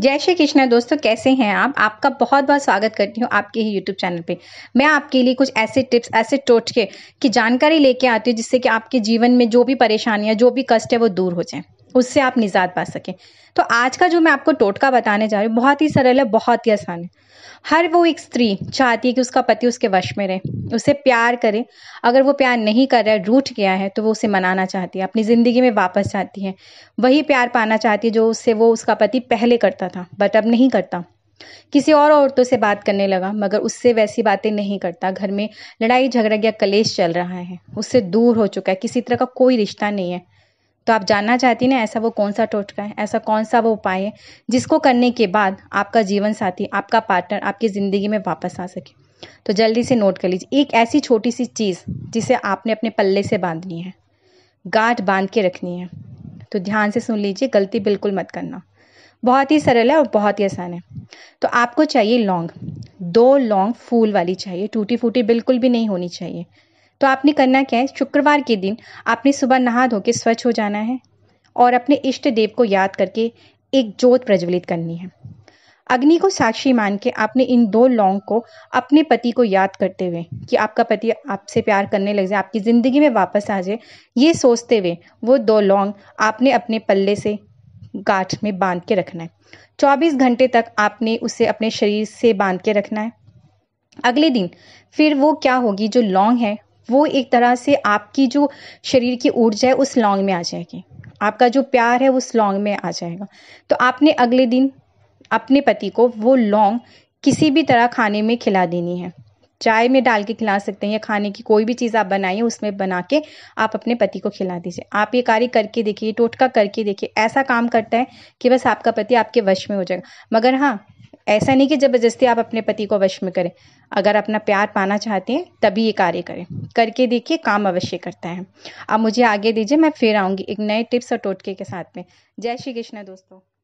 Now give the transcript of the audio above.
जय श्री कृष्णा दोस्तों कैसे हैं आप आपका बहुत बहुत स्वागत करती हूँ आपके ही यूट्यूब चैनल पे मैं आपके लिए कुछ ऐसे टिप्स ऐसे टोटके की जानकारी लेके आती हूँ जिससे कि आपके जीवन में जो भी परेशानियाँ जो भी कष्ट है वो दूर हो जाए उससे आप निजात पा सकें तो आज का जो मैं आपको टोटका बताने जा रही हूँ बहुत ही सरल है बहुत ही आसान है हर वो एक स्त्री चाहती है कि उसका पति उसके वश में रहे उसे प्यार करे अगर वो प्यार नहीं कर रहा है रूठ गया है तो वो उसे मनाना चाहती है अपनी ज़िंदगी में वापस चाहती है वही प्यार पाना चाहती है जो उससे वो उसका पति पहले करता था बट अब नहीं करता किसी और औरतों से बात करने लगा मगर उससे वैसी बातें नहीं करता घर में लड़ाई झगड़ा या कलेश चल रहा है उससे दूर हो चुका है किसी तरह का कोई रिश्ता नहीं है तो आप जानना चाहती ना ऐसा वो कौन सा टोटका है ऐसा कौन सा वो उपाय है जिसको करने के बाद आपका जीवन साथी आपका पार्टनर आपकी ज़िंदगी में वापस आ सके तो जल्दी से नोट कर लीजिए एक ऐसी छोटी सी चीज़ जिसे आपने अपने पल्ले से बांधनी है गांठ बांध के रखनी है तो ध्यान से सुन लीजिए गलती बिल्कुल मत करना बहुत ही सरल है और बहुत ही आसान है तो आपको चाहिए लौंग दो लौंग फूल वाली चाहिए टूटी फूटी बिल्कुल भी नहीं होनी चाहिए तो आपने करना क्या है शुक्रवार के दिन आपने सुबह नहा धो के स्वच्छ हो जाना है और अपने इष्ट देव को याद करके एक जोत प्रज्वलित करनी है अग्नि को साक्षी मान के आपने इन दो लौंग को अपने पति को याद करते हुए कि आपका पति आपसे प्यार करने लग जाए आपकी ज़िंदगी में वापस आ जाए ये सोचते हुए वो दो लौंग आपने अपने पल्ले से गाठ में बांध के रखना है 24 घंटे तक आपने उसे अपने शरीर से बांध के रखना है अगले दिन फिर वो क्या होगी जो लौंग है वो एक तरह से आपकी जो शरीर की ऊर्जा है उस लॉन्ग में आ जाएगी आपका जो प्यार है उस लॉन्ग में आ जाएगा तो आपने अगले दिन अपने पति को वो लौंग किसी भी तरह खाने में खिला देनी है चाय में डाल के खिला सकते हैं या खाने की कोई भी चीज़ आप बनाइए उसमें बना के आप अपने पति को खिला दीजिए आप ये कार्य करके देखिए टोटका करके देखिए ऐसा काम करता है कि बस आपका पति आपके वश में हो जाएगा मगर हाँ ऐसा नहीं कि ज़बरदस्ती आप अपने पति को वश में करें अगर अपना प्यार पाना चाहते हैं तभी ये कार्य करें करके देखिए काम अवश्य करता है आप मुझे आगे दीजिए मैं फिर आऊँगी एक नए टिप्स और टोटके के साथ में जय श्री कृष्ण दोस्तों